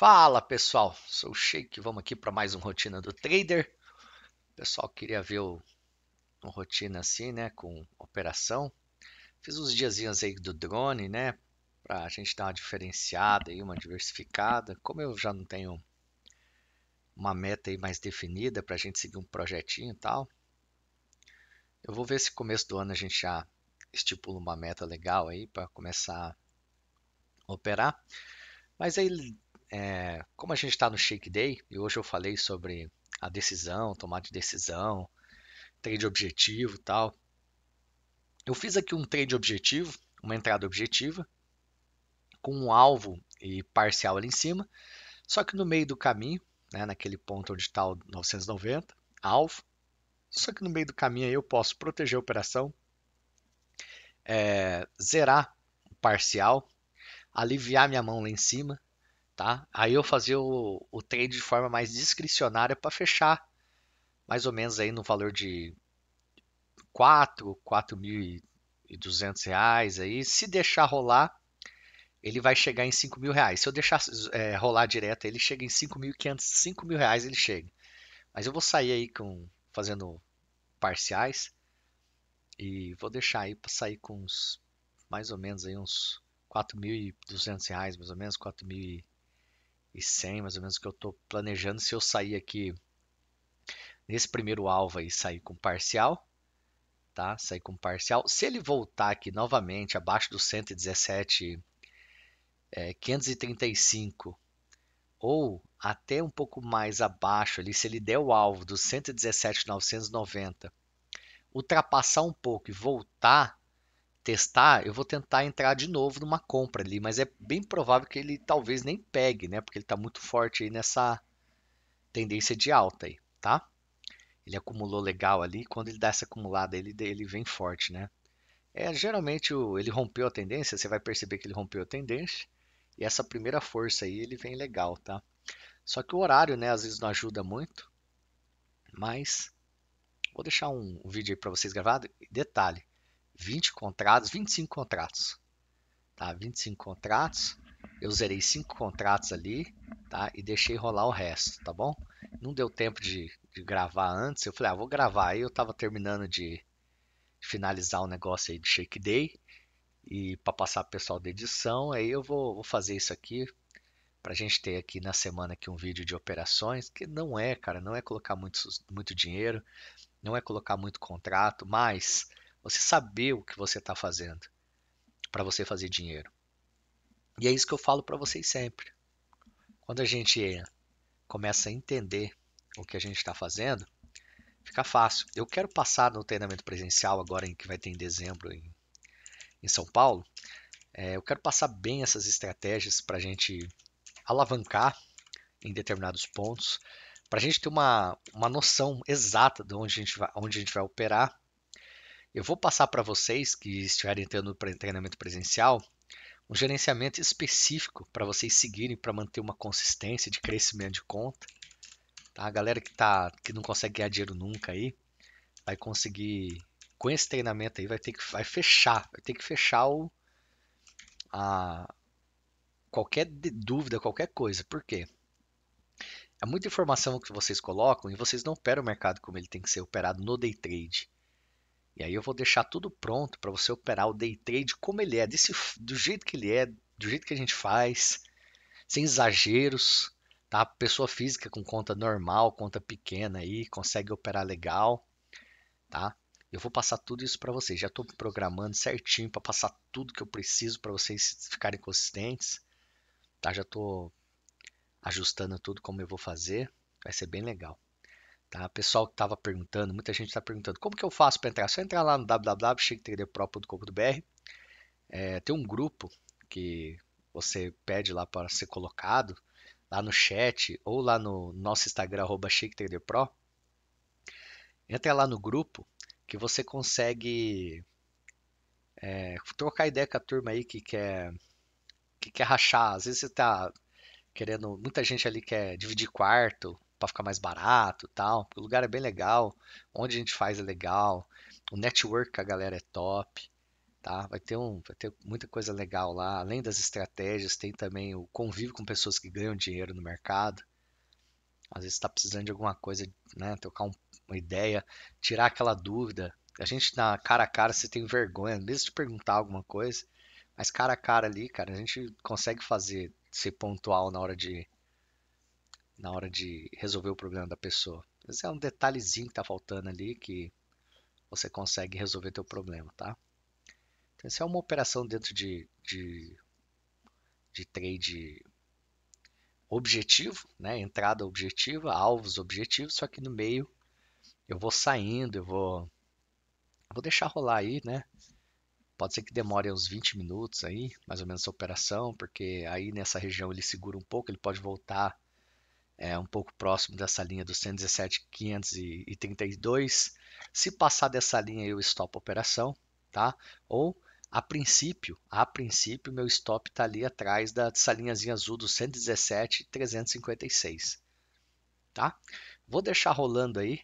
Fala pessoal, sou o Sheik, vamos aqui para mais um Rotina do Trader. O pessoal queria ver o, rotina assim, né, com operação. Fiz uns diazinhos aí do drone, né, para a gente dar uma diferenciada aí, uma diversificada. Como eu já não tenho uma meta aí mais definida para a gente seguir um projetinho e tal, eu vou ver se começo do ano a gente já estipula uma meta legal aí para começar a operar. Mas aí é, como a gente está no Shake Day, e hoje eu falei sobre a decisão, tomar de decisão, trade objetivo tal. Eu fiz aqui um trade objetivo, uma entrada objetiva, com um alvo e parcial ali em cima, só que no meio do caminho, né, naquele ponto onde está o 990, alvo, só que no meio do caminho aí eu posso proteger a operação, é, zerar o parcial, aliviar minha mão lá em cima, tá? Aí eu fazia o, o trade de forma mais discricionária para fechar mais ou menos aí no valor de 4, 4.200 reais aí. Se deixar rolar, ele vai chegar em 5 mil reais. Se eu deixar é, rolar direto, ele chega em 5.500, 5 mil reais ele chega. Mas eu vou sair aí com fazendo parciais e vou deixar aí para sair com uns mais ou menos aí uns 4.200 reais, mais ou menos 4.000 e 100, mais ou menos, que eu estou planejando. Se eu sair aqui nesse primeiro alvo aí, sair com parcial, tá? Sair com parcial. Se ele voltar aqui novamente abaixo dos 117, é, 535 ou até um pouco mais abaixo ali, se ele der o alvo dos 117,990, ultrapassar um pouco e voltar testar, eu vou tentar entrar de novo numa compra ali, mas é bem provável que ele talvez nem pegue, né? Porque ele está muito forte aí nessa tendência de alta aí, tá? Ele acumulou legal ali, quando ele dá essa acumulada, ele, ele vem forte, né? É, geralmente o, ele rompeu a tendência, você vai perceber que ele rompeu a tendência, e essa primeira força aí, ele vem legal, tá? Só que o horário, né, às vezes não ajuda muito, mas vou deixar um, um vídeo aí para vocês gravado. Detalhe, 20 contratos, 25 contratos. Tá? 25 contratos. Eu zerei cinco contratos ali, tá? E deixei rolar o resto, tá bom? Não deu tempo de, de gravar antes. Eu falei, ah, vou gravar. Aí eu tava terminando de finalizar o um negócio aí de Shake Day e para passar pro pessoal da edição, aí eu vou, vou fazer isso aqui para a gente ter aqui na semana aqui um vídeo de operações, que não é, cara, não é colocar muito, muito dinheiro, não é colocar muito contrato, mas você saber o que você está fazendo para você fazer dinheiro. E é isso que eu falo para vocês sempre. Quando a gente começa a entender o que a gente está fazendo, fica fácil. Eu quero passar no treinamento presencial agora em que vai ter em dezembro em, em São Paulo. É, eu quero passar bem essas estratégias para a gente alavancar em determinados pontos, para a gente ter uma, uma noção exata de onde a gente vai, onde a gente vai operar eu vou passar para vocês que estiverem tendo treinamento presencial um gerenciamento específico para vocês seguirem para manter uma consistência de crescimento de conta. Tá? A galera que, tá, que não consegue ganhar dinheiro nunca aí vai conseguir com esse treinamento aí vai ter que vai fechar, vai ter que fechar o a qualquer dúvida, qualquer coisa. Por quê? É muita informação que vocês colocam e vocês não operam o mercado como ele tem que ser operado no day trade. E aí eu vou deixar tudo pronto para você operar o day trade como ele é, desse, do jeito que ele é, do jeito que a gente faz, sem exageros, tá? Pessoa física com conta normal, conta pequena aí, consegue operar legal, tá? Eu vou passar tudo isso para vocês. Já estou programando certinho para passar tudo que eu preciso para vocês ficarem consistentes, tá? Já estou ajustando tudo como eu vou fazer. Vai ser bem legal. Tá? Pessoal que estava perguntando, muita gente está perguntando, como que eu faço para entrar? só entrar lá no www.chictdpro.com.br. É, eh, tem um grupo que você pede lá para ser colocado, lá no chat ou lá no nosso Instagram, arroba Pro. Entra lá no grupo que você consegue é, trocar ideia com a turma aí que quer, que quer rachar. Às vezes você está querendo, muita gente ali quer dividir quarto, para ficar mais barato tal. O lugar é bem legal, onde a gente faz é legal, o network com a galera é top, tá? Vai ter, um, vai ter muita coisa legal lá, além das estratégias, tem também o convívio com pessoas que ganham dinheiro no mercado. Às vezes está precisando de alguma coisa, né? Trocar um, uma ideia, tirar aquela dúvida. A gente na cara a cara você tem vergonha, mesmo de perguntar alguma coisa, mas cara a cara ali, cara, a gente consegue fazer ser pontual na hora de na hora de resolver o problema da pessoa. mas é um detalhezinho que está faltando ali que você consegue resolver teu problema, tá? Então, isso é uma operação dentro de, de, de trade objetivo, né? entrada objetiva, alvos objetivos, só que no meio eu vou saindo, eu vou, eu vou deixar rolar aí, né? Pode ser que demore uns 20 minutos aí, mais ou menos essa operação, porque aí nessa região ele segura um pouco, ele pode voltar é, um pouco próximo dessa linha dos 117,532. Se passar dessa linha, eu stop a operação, tá? Ou a princípio, a princípio, meu stop está ali atrás dessa linhazinha azul do 117,356, tá? Vou deixar rolando aí.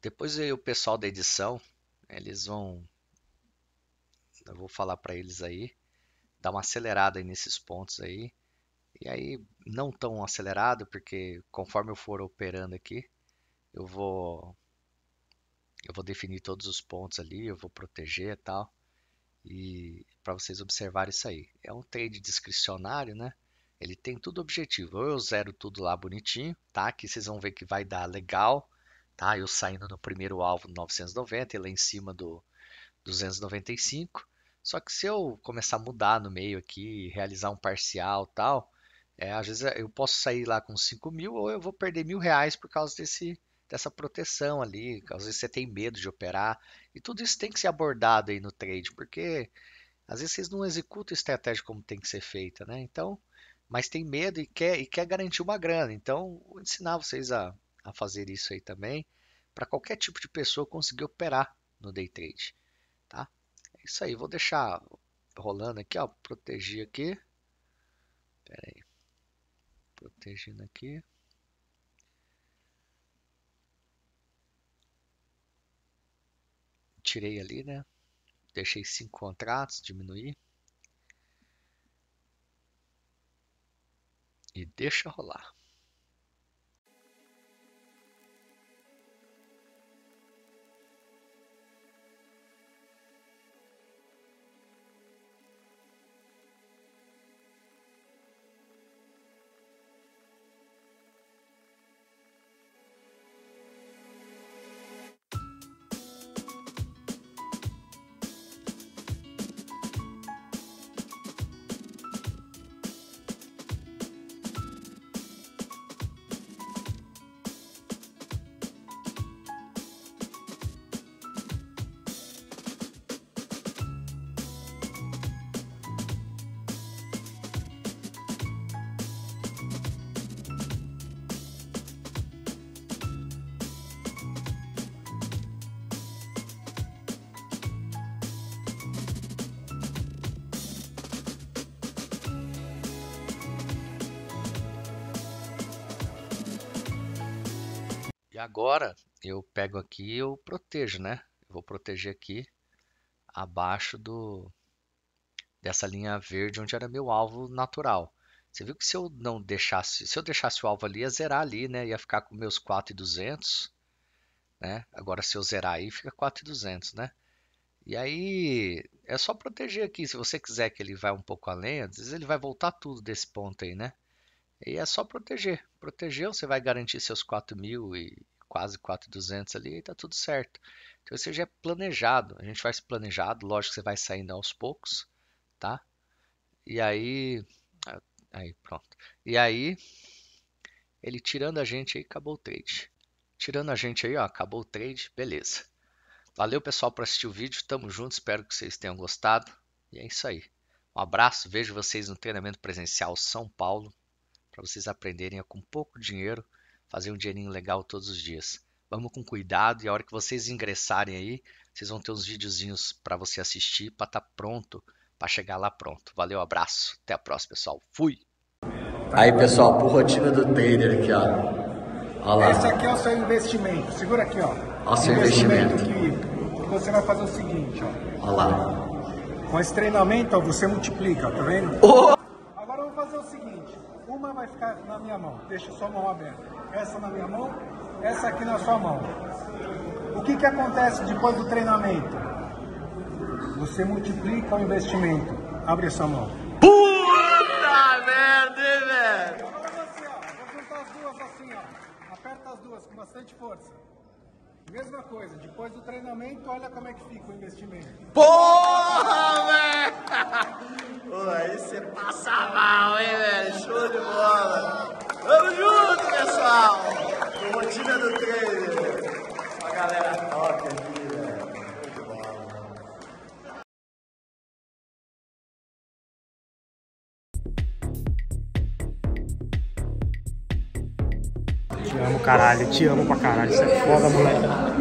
Depois aí, o pessoal da edição, eles vão, eu vou falar para eles aí, dar uma acelerada nesses pontos aí e aí, não tão acelerado, porque conforme eu for operando aqui, eu vou eu vou definir todos os pontos ali, eu vou proteger e tal. E para vocês observarem isso aí. É um trade discricionário, né? Ele tem tudo objetivo. Ou eu zero tudo lá bonitinho, tá? Aqui vocês vão ver que vai dar legal, tá? Eu saindo no primeiro alvo 990 e lá em cima do 295. Só que se eu começar a mudar no meio aqui, realizar um parcial tal, é, às vezes eh, eu posso sair lá com 5 mil ou eu vou perder mil reais por causa desse, dessa proteção ali. Às vezes você tem medo de operar. E tudo isso tem que ser abordado aí no trade, porque às vezes vocês não executam a estratégia como tem que ser feita, né? Então, mas tem medo e quer, e quer garantir uma grana. Então, vou ensinar vocês a, a fazer isso aí também, para qualquer tipo de pessoa conseguir operar no day trade, tá? É isso aí, vou deixar rolando aqui, ó, proteger aqui. Pera aí protegendo aqui. Tirei ali, né? Deixei cinco contratos, diminuir. E deixa rolar. E agora eu pego aqui e eu protejo, né? Eu vou proteger aqui abaixo do dessa linha verde onde era meu alvo natural. Você viu que se eu não deixasse, se eu deixasse o alvo ali, ia zerar ali, né? Ia ficar com meus 4,200, né? Agora se eu zerar aí, fica 4,200, né? E aí é só proteger aqui. Se você quiser que ele vá um pouco além, às vezes ele vai voltar tudo desse ponto aí, né? E é só proteger. Proteger, você vai garantir seus 4 mil e quase 4,200 ali e tá tudo certo. Então, isso já é planejado. A gente faz planejado, lógico que você vai saindo aos poucos, tá? E aí. Ah, aí, pronto. E aí, ele tirando a gente aí, acabou o trade. Tirando a gente aí, ó, acabou o trade, beleza. Valeu, pessoal, por assistir o vídeo. Tamo junto, espero que vocês tenham gostado. E é isso aí. Um abraço, vejo vocês no treinamento presencial São Paulo para vocês aprenderem a, com pouco dinheiro, fazer um dinheirinho legal todos os dias. Vamos com cuidado e a hora que vocês ingressarem aí, vocês vão ter uns videozinhos para você assistir, para estar tá pronto, para chegar lá pronto. Valeu, abraço, até a próxima, pessoal. Fui! Aí, pessoal, por rotina do trader aqui, ó. Olha lá. Esse aqui é o seu investimento. Segura aqui, ó. Olha o seu investimento. investimento. Que você vai fazer o seguinte, ó. Olha lá. Com esse treinamento, ó, você multiplica, tá vendo? Oh! uma vai ficar na minha mão. Deixa sua mão aberta. Essa na minha mão, essa aqui na sua mão. O que, que acontece depois do treinamento? Você multiplica o investimento. Abre sua mão. Puta merda, velho! Agora então, você, ó. Vou juntar as duas assim, ó. Aperta as duas com bastante força. Mesma coisa, depois do treinamento, olha como é que fica o investimento. Porra, velho! Pô, aí você passa mal, hein, velho? Show de bola! Tamo junto, pessoal! Rotina do treino. amo, caralho. Te amo pra caralho. Você é foda, moleque.